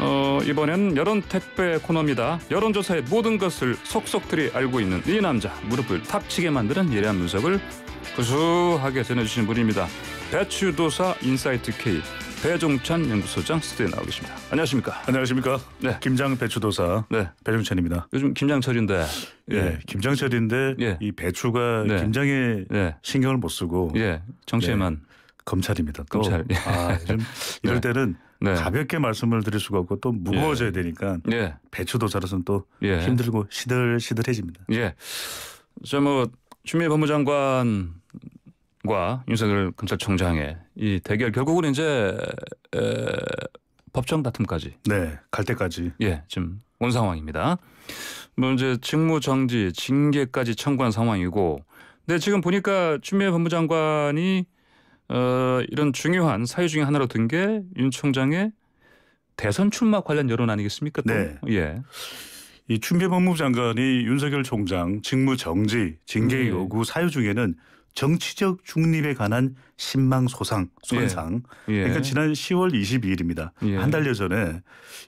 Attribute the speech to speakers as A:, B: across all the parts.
A: 어, 이번엔 여론 택배 코너입니다. 여론조사의 모든 것을 속속들이 알고 있는 이 남자 무릎을 탁치게 만드는 예리한 분석을 구수하게 전해주신 분입니다. 배추도사 인사이트 K 배종찬 연구소장 스튜디오에 나오 겠습니다 안녕하십니까? 안녕하십니까? 네. 김장 배추도사 네. 배종찬입니다. 요즘 김장철인데 예,
B: 예. 김장철인데 예. 이 배추가 네. 김장에 예. 신경을 못 쓰고 예. 정치에만 예, 검찰입니다. 또. 검찰. 아, 예. 이럴 때는 네. 가볍게 말씀을 드릴
A: 수가 없고 또 무거워져야 예. 되니까 예. 배추도 자라서는 또 예.
B: 힘들고 시들시들해집니다.
A: 예. 저뭐 추미애 법무장관과 윤석열 검찰총장의 이 대결 결국은 이제 에, 법정 다툼까지 네, 갈 때까지 예, 지금 온 상황입니다. 뭐 이제 직무 정지, 징계까지 청구한 상황이고 근데 지금 보니까 추미애 법무장관이 어, 이런 중요한 사유 중의 하나로 든 게 윤 총장의 대선 출마 관련 여론 아니겠습니까? 또? 네. 예. 이 춘계 법무부 장관이 윤석열
B: 총장 직무 정지, 징계 네. 요구 사유 중에는 정치적 중립에 관한 신망 소상 손상. 예. 예. 그러니까 지난 10월 22일입니다. 예. 한 달여 전에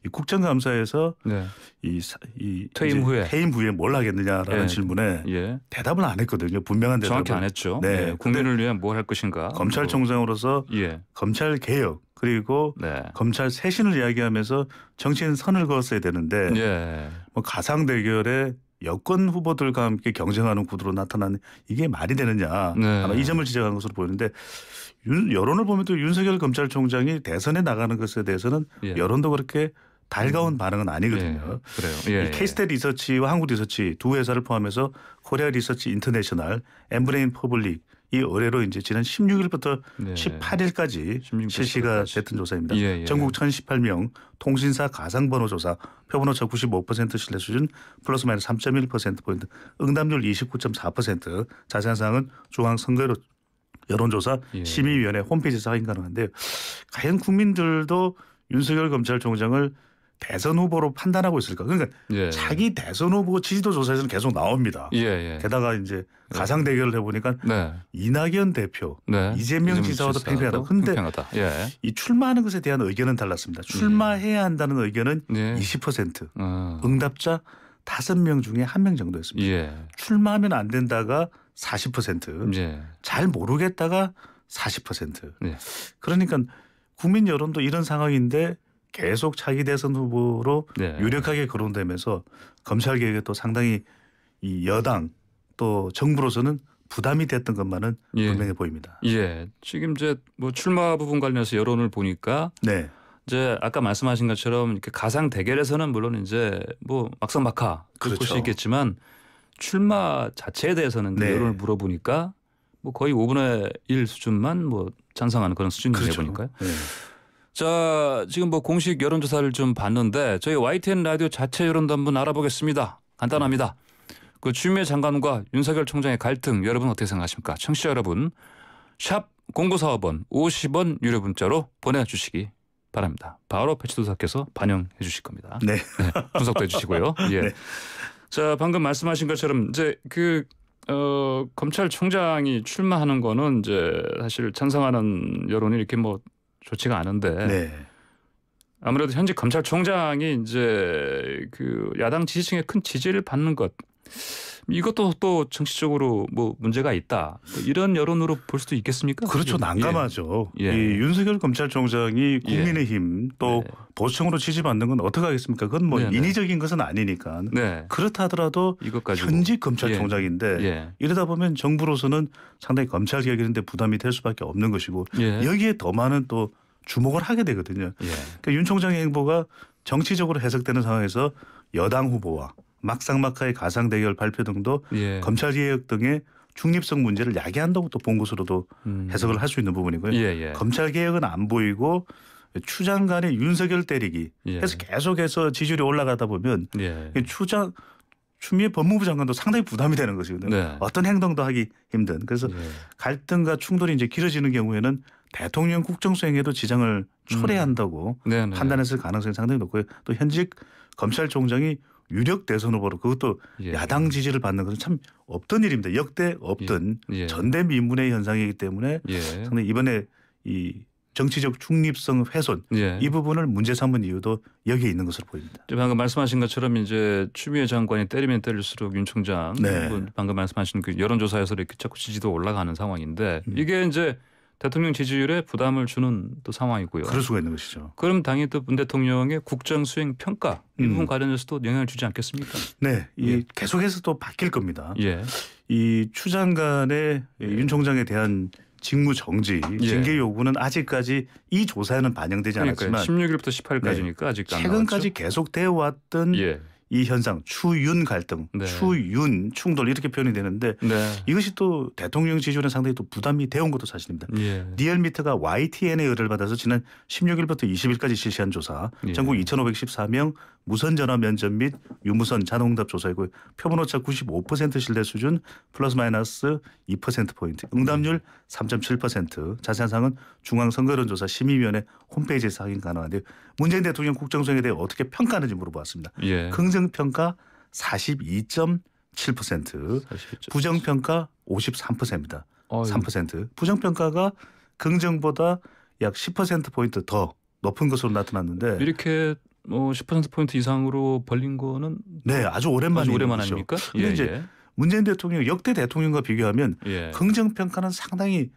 B: 이 국정감사에서
A: 네. 이, 이 퇴임 후에 퇴임
B: 후에 뭘 하겠느냐라는 예. 질문에 예. 대답을 안 했거든요. 분명한 대답을 정확히 안 했죠. 네, 네.
A: 국민을 위한 뭘 할 것인가.
B: 검찰총장으로서 검찰 개혁 그리고 네. 검찰 쇄신을 이야기하면서 정치인 선을 그었어야 되는데 뭐 가상 대결에 여권 후보들과 함께 경쟁하는 구도로 나타나는 이게 말이 되느냐 네. 아마 이 점을 지적한 것으로 보이는데 윤, 여론을 보면 또 윤석열 검찰총장이 대선에 나가는 것에 대해서는 예. 여론도 그렇게 달가운 음. 반응은 아니거든요. 예. 그래요. 예, 이 케이스테 예. 리서치와 한국 리서치 두 회사를 포함해서 코리아 리서치 인터내셔널, 엠브레인 퍼블릭 이올해로 이제 지난 16일부터 네. 18일까지 16일까지. 실시가 됐던 조사입니다. 예, 예. 전국 1,018명 통신사 가상번호 조사 표본오차 95% 신뢰 수준 플러스 마이너스 3.1% 포인트 응답률 29.4% 자세한 사항은 중앙 선거로 여론조사 예. 심의위원회 홈페이지에서 확인 가능한데 과연 국민들도 윤석열 검찰총장을 대선 후보로 판단하고 있을까? 그러니까 예. 자기 대선 후보 지지도 조사에서는 계속 나옵니다. 예, 예. 게다가 이제 예. 가상 대결을 해보니까 네. 이낙연 대표, 네. 이재명, 이 지사와도 팽팽하다. 근데 팽팽하다. 예. 이 출마하는 것에 대한 의견은 달랐습니다. 출마해야 한다는 의견은 20%, 예. 아. 응답자 5명 중에 1명 정도였습니다. 출마하면 안 된다가 40%, 예. 잘 모르겠다가 40%. 예. 그러니까 국민 여론도 이런 상황인데 계속 차기 대선 후보로 네. 유력하게 거론되면서 검찰 개혁에 또 상당히 이 여당 또 정부로서는 부담이 됐던 것만은
A: 예. 분명해 보입니다. 예. 지금 이제 뭐 출마 부분 관련해서 여론을 보니까 네. 이제 아까 말씀하신 것처럼 이렇게 가상 대결에서는 물론 이제 뭐 막상막하 그럴 그렇죠. 곳 있겠지만 출마 자체에 대해서는 네. 여론을 물어보니까 뭐 거의 5분의 1 수준만 뭐 찬성하는 그런 수준이 되니까요 그렇죠. 네. 자, 지금 뭐 공식 여론조사를 좀 봤는데 저희 YTN 라디오 자체 여론도 한번 알아보겠습니다. 간단합니다. 그 추미애 장관과 윤석열 총장의 갈등 여러분 어떻게 생각하십니까? 청취자 여러분 샵공고사업원 50원 유료 문자로 보내주시기 바랍니다. 바로 배치도사께서 반영해 주실 겁니다. 네. 네 분석도 해주시고요. 예. 네. 자 방금 말씀하신 것처럼 이제 그 어, 검찰총장이 출마하는 거는 이제 사실 찬성하는 여론이 이렇게 뭐 좋지가 않은데 네. 아무래도 현직 검찰총장이 이제 그 야당 지지층의 큰 지지를 받는 것 이것도 또 정치적으로 뭐 문제가 있다 뭐 이런 여론으로 볼 수도 있겠습니까? 그렇죠
B: 예. 난감하죠. 예. 예. 이 윤석열 검찰총장이 예. 국민의힘 예. 또 네. 보수으로 지지받는 건 어떻게 하겠습니까? 그건 뭐 네네. 네. 인위적인 것은 아니니까 네. 그렇다 하더라도 이것까지 현직 검찰총장인데 예. 이러다 보면 정부로서는 상당히 검찰 개혁이런데 부담이 될 수밖에 없는 것이고 여기에 더 많은 또 주목을 하게 되거든요. 그러니까 윤 총장의 행보가 정치적으로 해석되는 상황에서 여당 후보와 막상막하의 가상 대결 발표 등도 예. 검찰 개혁 등의 중립성 문제를 야기한다고 또 본 것으로도 음. 해석을 할 수 있는 부분이고요. 예예. 검찰 개혁은 안 보이고 추장 관의 윤석열 때리기 예. 해서 계속해서 지지율이 올라가다 보면 예. 추장 추미애 법무부 장관도 상당히 부담이 되는 것이거든요. 네. 어떤 행동도 하기 힘든. 그래서 예. 갈등과 충돌이 이제 길어지는 경우에는 대통령 국정 수행에도 지장을 음. 초래한다고 음. 판단했을 가능성이 상당히 높고요. 또 현직 검찰총장이 유력 대선 후보로 그것도 예. 야당 지지를 받는 것은 참 없던 일입니다. 역대 없던 예. 예. 전대미문의 현상이기 때문에 예. 상당히 이번에 이 정치적 중립성 훼손 예. 이 부분을 문제 삼은 이유도
A: 여기에 있는 것으로 보입니다. 방금 말씀하신 것처럼 이제 추미애 장관이 때리면 때릴수록 윤 총장 네. 뭐 방금 말씀하신 그 여론조사에서 이렇게 자꾸 지지도 올라가는 상황인데 음. 이게 이제 대통령 지지율에 부담을 주는 또 상황이고요. 그럴 수가 있는 것이죠. 그럼 당연히 또 문 대통령의 국정 수행 평가 이 부분 음. 관련해서도 영향을 주지 않겠습니까?
B: 네, 이 예.
A: 계속해서 또 바뀔 겁니다. 예.
B: 이 추장관의 예, 예. 윤 총장에 대한 직무 정지 예. 징계 요구는 아직까지 이 조사에는 반영되지 않았 그러니까요. 16일부터
A: 18일까지니까 네. 아직 최근까지 나왔죠?
B: 계속 되어왔던 예. 이 현상 추윤 갈등, 네.
A: 추윤
B: 충돌 이렇게 표현이 되는데 네. 이것이 또 대통령 지지율에 상당히 또 부담이 되온 것도 사실입니다. 예. 리얼미터가 YTN의 의뢰를 받아서 지난 16일부터 20일까지 실시한 조사, 예. 전국 2,514명 무선 전화 면접 및 유무선 자동응답 조사이고 표본 오차 95% 신뢰 수준 플러스 마이너스 2% 포인트. 응답률 3.7%. 자세한 사항은 중앙 선거론조사 심의위원회 홈페이지에서 확인 가능한데 문재인 대통령 국정수행에 대해 어떻게 평가하는지 물어보았습니다. 예. 긍정 평가 42.7%, 47. 부정 평가 53%입니다. 어이. 3%. 부정 평가가 긍정보다 약 10% 포인트 더 높은 것으로 나타났는데
A: 이렇게 뭐 10%포인트 이상으로 벌린 거는 네, 아주 오랜만에 아 오랜만 아닙니까? 그렇죠. 예, 근데 예, 이제 예.
B: 문재인 대통령 역대 대통령과 비교하면 예. 긍정 평가는 상당히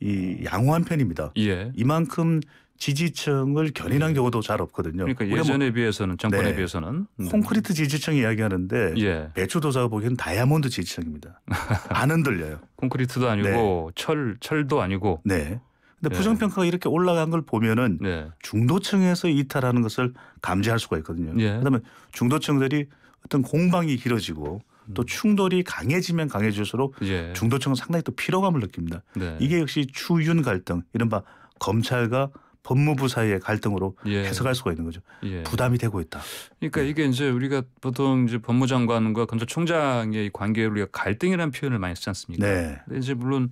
B: 이 양호한 편입니다. 예. 이만큼 지지층을 견인한 예. 경우도 잘 없거든요. 그러니까 뭐 예전에 뭐,
A: 비해서는 정권에 네. 비해서는
B: 음. 콘크리트 지지층 이야기하는데 예. 배추 도사가 보기엔 다이아몬드 지지층입니다. 안 흔들려요. 콘크리트도
A: 아니고 네. 철 철도 아니고 네.
B: 근데 네. 부정평가가 이렇게 올라간 걸 보면은 네. 중도층에서 이탈하는 것을 감지할 수가 있거든요. 예. 그다음에 중도층들이 어떤 공방이 길어지고 음. 또 충돌이 강해지면 강해질수록 예. 중도층은 상당히 또 피로감을 느낍니다. 네. 이게 역시 추윤
A: 갈등, 이른바 검찰과 법무부 사이의 갈등으로 예. 해석할 수가 있는 거죠. 예. 부담이 되고 있다. 그러니까 네. 이게 이제 우리가 보통 이제 법무장관과 검찰총장의 관계를 우리가 갈등이라는 표현을 많이 쓰지 않습니까? 네. 근데 이제 물론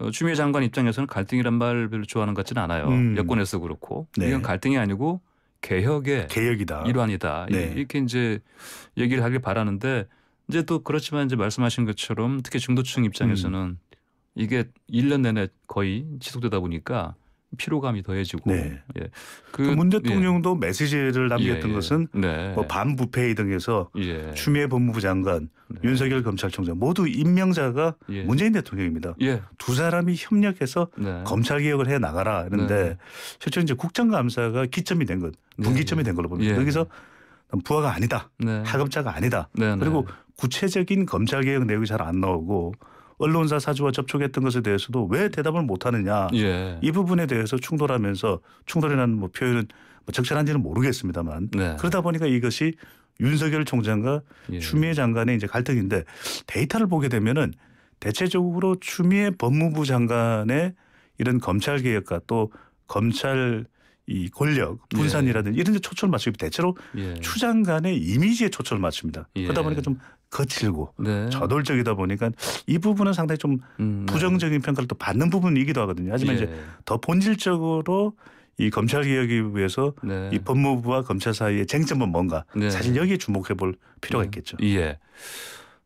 A: 어, 추미애 장관 입장에서는 갈등이란 말을 별로 좋아하는 것 같지는 않아요. 음. 여권에서 그렇고 네. 이건 갈등이 아니고 개혁의 개혁이다. 일환이다. 네. 이렇게 이제 얘기를 하길 바라는데 이제 또 그렇지만 이제 말씀하신 것처럼 특히 중도층 입장에서는 음. 이게 1년 내내 거의 지속되다 보니까 피로감이 더해지고. 네. 예. 그문 그 예. 대통령도 예. 메시지를 남겼던 예, 예, 것은 네. 뭐
B: 반부패 등에서 예. 추미애 법무부 장관, 네. 윤석열 검찰총장 모두 임명자가 문재인 대통령입니다. 두 사람이 협력해서 네. 검찰 개혁을 해 나가라 그는데 네. 실제 이제 국정감사가 기점이 된 것, 네. 분기점이 된 걸로 봅니다. 여기서 부하가 아니다, 하급자가 아니다. 그리고 구체적인 검찰 개혁 내용이 잘 안 나오고 언론사 사주와 접촉했던 것에 대해서도 왜 대답을 못하느냐 예. 이 부분에 대해서 충돌하면서 충돌이라는 뭐 표현은 뭐 적절한지는 모르겠습니다만 네. 그러다 보니까 이것이 윤석열 총장과 예. 추미애 장관의 이제 갈등인데 데이터를 보게 되면은 대체적으로 추미애 법무부 장관의 이런 검찰 개혁과 또 검찰 이 권력 분산이라든지 예. 이런 데 초점을 맞추기 대체로 예. 추장 관의 이미지에 초점을 맞춥니다. 예. 그러다 보니까 좀 거칠고 네. 저돌적이다 보니까 이 부분은 상당히 좀 음, 네. 부정적인 네. 평가를 또 받는 부분이기도 하거든요. 하지만 이제 예. 더 본질적으로 이 검찰 개혁이 위해서 네. 이 법무부와 검찰
A: 사이의 쟁점은 뭔가 네. 사실
B: 여기에 주목해 볼
A: 필요가 음. 있겠죠. 예.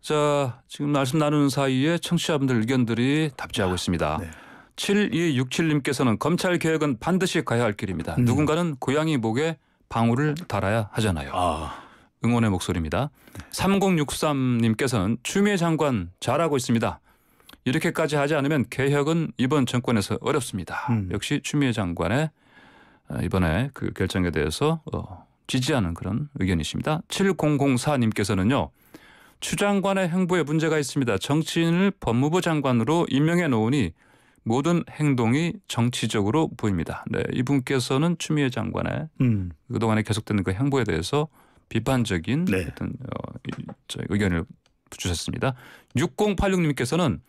A: 자, 지금 말씀 나누는 사이에 청취자분들 의견들이 답지하고 있습니다. 아, 7267님께서는 검찰 개혁은 반드시 가야 할 길입니다. 음. 누군가는 고양이 목에 방울을 달아야 하잖아요. 아. 응원의 목소리입니다. 3063님께서는 추미애 장관 잘하고 있습니다. 이렇게까지 하지 않으면 개혁은 이번 정권에서 어렵습니다. 음. 역시 추미애 장관의 어, 이번에 그 결정에 대해서 어, 지지하는 그런 의견이십니다. 7004님께서는요. 추 장관의 행보에 문제가 있습니다. 정치인을 법무부 장관으로 임명해 놓으니 모든 행동이 정치적으로 보입니다. 네, 이분께서는 추미애 장관의 음. 그동안에 계속되는 그 행보에 대해서 비판적인 네. 어떤 어, 저희 의견을 주셨습니다. 6086님께서는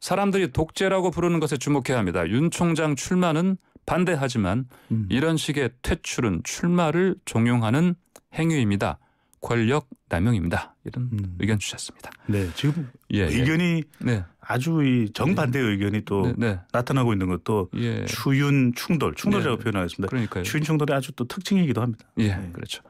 A: 사람들이 독재라고 부르는 것에 주목해야 합니다. 윤 총장 출마는 반대하지만 음. 이런 식의 퇴출은 출마를 종용하는 행위입니다. 권력 남용입니다. 이런 음. 의견 주셨습니다. 네, 지금 예, 예. 의견이 네. 아주 이 정반대 의 네. 의견이 또 네, 네. 나타나고 있는 것도 예. 추윤 충돌 충돌이라고 예. 표현하겠습니다. 그러니까요. 추윤 충돌이 아주 또 특징이기도 합니다. 예, 그렇죠.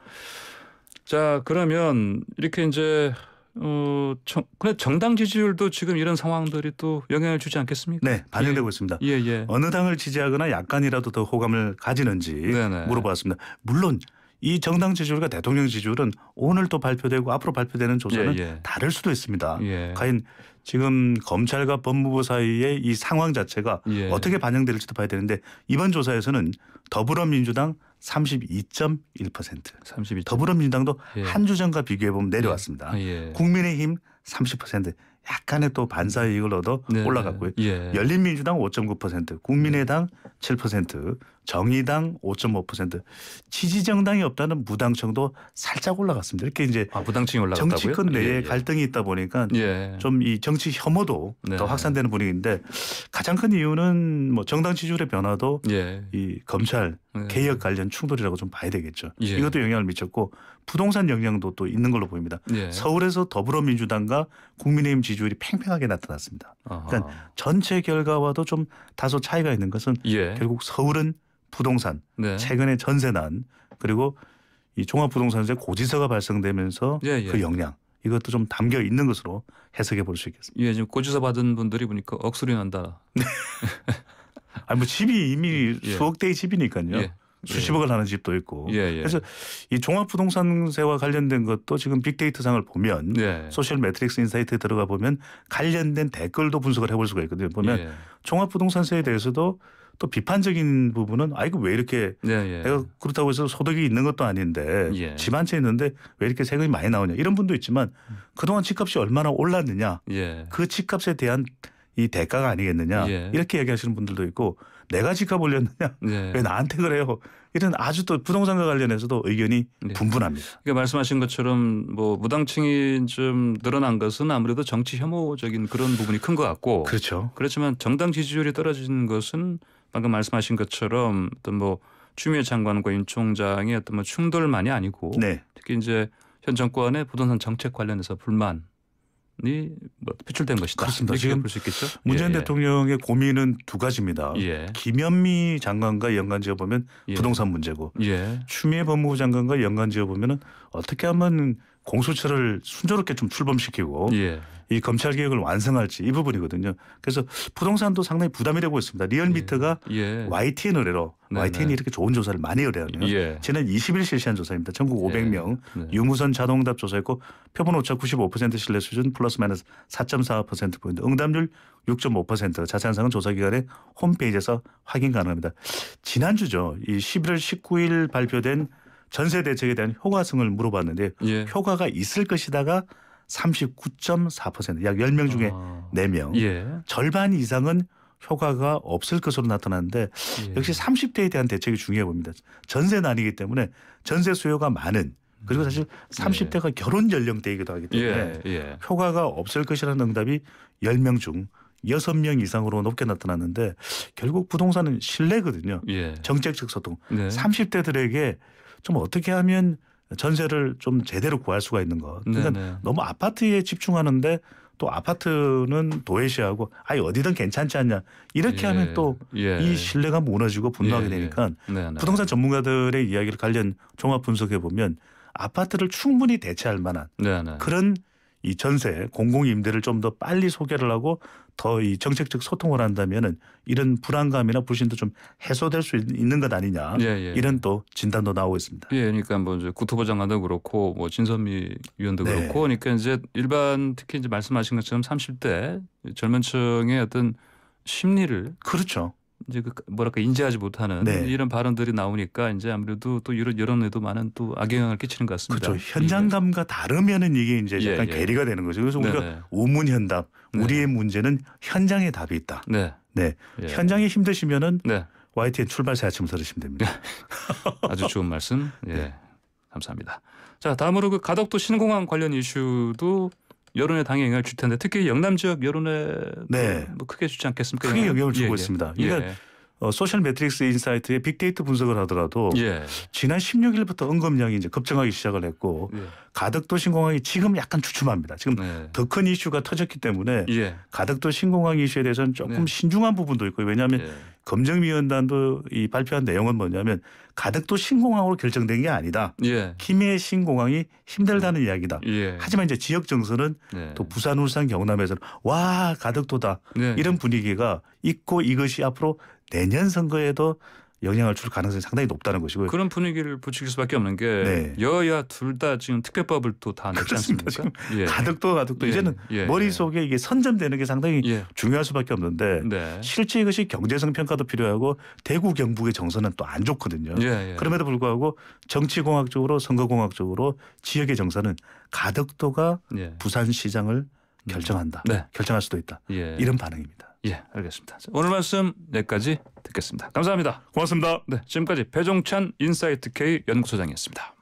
A: 자 그러면 이렇게 이제 어, 정, 근데 정당 지지율도 지금 이런 상황들이 또 영향을 주지 않겠습니까? 네,
B: 반영되고 예. 있습니다. 예, 예. 어느 당을 지지하거나 약간이라도 더 호감을 가지는지 네네. 물어봤습니다. 물론 이 정당 지지율과 대통령 지지율은 오늘 또 발표되고 앞으로 발표되는 조사는 예, 예. 다를 수도 있습니다. 예. 과연 지금 검찰과 법무부 사이의 이 상황 자체가 예. 어떻게 반영될지도 봐야 되는데 이번 조사에서는 더불어민주당 32.1% 32. 더불어민주당도 예. 한주 전과 비교해 보면 예. 내려왔습니다. 아, 국민의힘 30% 약간의 또 반사 이익을 얻어 네. 네. 올라갔고요. 열린민주당 5.9% 국민의당 7% 정의당 5.5%, 지지정당이 없다는 무당층도 살짝 올라갔습니다. 이렇게 이제 아, 무당층이 올라갔다고요? 정치권 내에 예, 예. 갈등이 있다 보니까 예. 좀이 정치 혐오도 네. 더 확산되는 분위기인데 가장 큰 이유는 뭐 정당 지지율의 변화도 예. 이 검찰 예. 개혁 관련 충돌이라고 좀 봐야 되겠죠. 예. 이것도 영향을 미쳤고 부동산 영향도 또 있는 걸로 보입니다. 서울에서 더불어민주당과 국민의힘 지지율이 팽팽하게 나타났습니다. 그러니까 아하. 그러니까 전체 결과와도 좀 다소 차이가 있는 것은 결국 서울은 부동산, 네. 최근에 전세난 그리고 이 종합부동산세 고지서가 발생되면서 예, 예. 그 영향 이것도 좀 담겨 있는 것으로
A: 해석해 볼 수 있겠습니다. 예, 지금 고지서 받은 분들이 보니까 억수리 난다. 네. 아니 뭐 집이 이미 예. 수억
B: 대의 집이니까요. 예. 수십억을 예. 하는
A: 집도 있고. 예, 그래서
B: 이 종합부동산세와 관련된 것도 지금 빅데이터상을 보면 소셜 매트릭스 인사이트에 들어가 보면 관련된 댓글도 분석을 해볼 수가 있거든요. 보면 종합부동산세에 대해서도 또 비판적인 부분은 아 이거 왜 이렇게 예, 예. 내가 그렇다고 해서 소득이 있는 것도 아닌데 예. 집한 채 있는데 왜 이렇게 세금이 많이 나오냐 이런 분도 있지만 그동안 집값이 얼마나 올랐느냐 예. 그 집값에 대한 이 대가가 아니겠느냐 예. 이렇게 얘기하시는 분들도 있고
A: 내가 집값 올렸느냐 예. 왜 나한테 그래요 이런 아주 또 부동산과 관련해서도 의견이 네. 분분합니다. 그러니까 말씀하신 것처럼 뭐 무당층이 좀 늘어난 것은 아무래도 정치 혐오적인 그런 부분이 큰 것 같고 그렇죠. 그렇지만 정당 지지율이 떨어진 것은 방금 말씀하신 것처럼 어떤 뭐 추미애 장관과 윤 총장의 어떤 뭐 충돌만이 아니고 네. 특히 이제 현 정권의 부동산 정책 관련해서 불만이 뭐 표출된 것이다. 그렇습니다. 지금 볼수 있겠죠. 문재인 예, 예,
B: 대통령의 고민은 두 가지입니다. 예. 김현미 장관과 연관 지어 보면 예. 부동산 문제고 예. 추미애 법무부 장관과 연관 지어 보면은 어떻게 하면 공수처를 순조롭게 좀 출범시키고 예. 이 검찰 개혁을 완성할지 이 부분이거든요. 그래서 부동산도 상당히 부담이 되고 있습니다. 리얼미터가 예. 예. YTN 의뢰로 YTN이 이렇게 좋은 조사를 많이 의뢰하네요. 예. 지난 20일 실시한 조사입니다. 전국 500명 예. 네. 유무선 자동응답 조사했고 표본 오차 95% 신뢰 수준 플러스 마이너스 4.4% 포인트, 응답률 6.5% 자세한 사항은 조사 기관의 홈페이지에서 확인 가능합니다. 지난주죠. 이 11월 19일 발표된 전세 대책에 대한 효과성을 물어봤는데 예. 효과가 있을 것이다가 39.4%약 10명 중에 아. 4명. 예. 절반 이상은 효과가 없을 것으로 나타났는데 예. 역시 30대에 대한 대책이 중요해 봅니다 전세는 아니기 때문에 전세 수요가 많은 그리고 사실 30대가 음. 결혼 연령대이기도 하기 때문에 예, 예. 효과가 없을 것이라는 응답이 10명 중 여섯 명 이상으로 높게 나타났는데 결국 부동산은 신뢰거든요. 예. 정책적 소통. 네. 30대들에게 좀 어떻게 하면 전세를 좀 제대로 구할 수가 있는 것. 네, 그러니까 네네. 너무 아파트에 집중하는데 또 아파트는 도외시하고 아예 어디든 괜찮지 않냐 이렇게 예. 하면 또이 예. 신뢰가 무너지고 분노하게 예, 예. 되니까 네, 네 부동산 전문가들의 이야기를 관련 종합 분석해 보면 아파트를 충분히 대체할 만한 네네. 네. 그런 이 전세 공공 임대를 좀 더 빨리 소개를 하고 더 이 정책적 소통을 한다면은 이런 불안감이나 불신도 좀 해소될 수 있는 것 아니냐 예, 예, 예. 이런
A: 또 진단도 나오고 있습니다. 예, 그러니까 뭐 이제 국토부 장관도 그렇고 뭐 진선미 위원도 네. 그렇고 그러니까 이제 일반 특히 이제 말씀하신 것처럼 30대 젊은층의 어떤 심리를 그렇죠. 이제 그 뭐랄까 인지하지 못하는 네. 이런 발언들이 나오니까 이제 아무래도 또 이런 여론에도 많은 또 악영향을 끼치는 것 같습니다. 그렇죠.
B: 현장감과 다르면은 이게 이제 예, 약간 예. 괴리가 되는 거죠. 그래서 우리가 우문현답 네. 우리의 네. 문제는 현장에 답이 있다. 네. 네. 예. 현장이 힘드시면은
A: 네. YTN 출발새 아침 들으시면 됩니다. 네. 아주 좋은 말씀. 예. 네. 감사합니다. 자, 다음으로 그 가덕도 신공항 관련 이슈도 여론에 당행을 줄 텐데 특히 영남 지역 여론에 네. 뭐 크게 주지 않겠습니까? 크게 영향을 주고 예, 예. 있습니다. 예, 그러니까 예.
B: 어, 소셜 매트릭스 인사이트의 빅데이터 분석을 하더라도 예. 지난 16일부터 언급량이 이제 급증하기 시작을 했고 예. 가덕도 신공항이 지금 약간 주춤합니다. 지금 예. 네. 더큰 이슈가 터졌기 때문에 가덕도 신공항 이슈에 대해서는 조금 네. 신중한 부분도 있고 왜냐하면 검정위원단도이 발표한 내용은 뭐냐면 가덕도 신공항으로 결정된 게 아니다. 예. 김해 신공항이 힘들다는 음. 이야기다. 예. 하지만 이제 지역 정서는 예. 또 부산, 울산, 경남에서는 와 가덕도다 네. 이런 분위기가 있고 이것이 앞으로 내년 선거에도 영향을 줄 가능성이 상당히 높다는 것이고요.
A: 그런 분위기를 부추 수밖에 없는 게 네. 여야 둘 다 지금 특별법을 또다 냈지 않습니까? 지금 예. 가득도 가득도 예. 이제는 예.
B: 머릿속에 이게 선점되는 게 상당히 예. 중요할 수밖에 없는데 네. 실제 이것이 경제성 평가도 필요하고 대구 경북의 정서는 또 안 좋거든요. 예, 예. 그럼에도 불구하고 정치공학적으로 선거공학적으로 지역의 정서는 가덕도가 부산시장을 음. 결정한다. 네. 결정할 수도 있다. 예. 이런 반응입니다.
A: 예, 알겠습니다. 자, 오늘 말씀 여기까지 듣겠습니다. 감사합니다. 고맙습니다. 네, 지금까지 배종찬 인사이트 K 연구소장이었습니다.